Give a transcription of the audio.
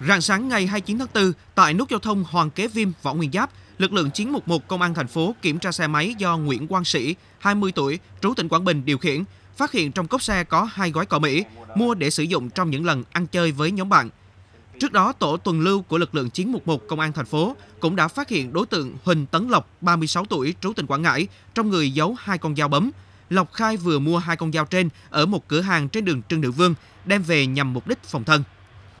Rạng sáng ngày 29 tháng 4, tại nút giao thông Hoàng Kế Viêm, Võ Nguyên Giáp, lực lượng 911 Công an thành phố kiểm tra xe máy do Nguyễn Quang Sĩ, 20 tuổi, trú tỉnh Quảng Bình điều khiển, phát hiện trong cốp xe có hai gói cỏ Mỹ, mua để sử dụng trong những lần ăn chơi với nhóm bạn. Trước đó, tổ tuần lưu của lực lượng 911 Công an thành phố cũng đã phát hiện đối tượng Huỳnh Tấn Lộc, 36 tuổi, trú tỉnh Quảng Ngãi, trong người giấu hai con dao bấm. Lộc khai vừa mua hai con dao trên ở một cửa hàng trên đường Trương Nữ Vương, đem về nhằm mục đích phòng thân.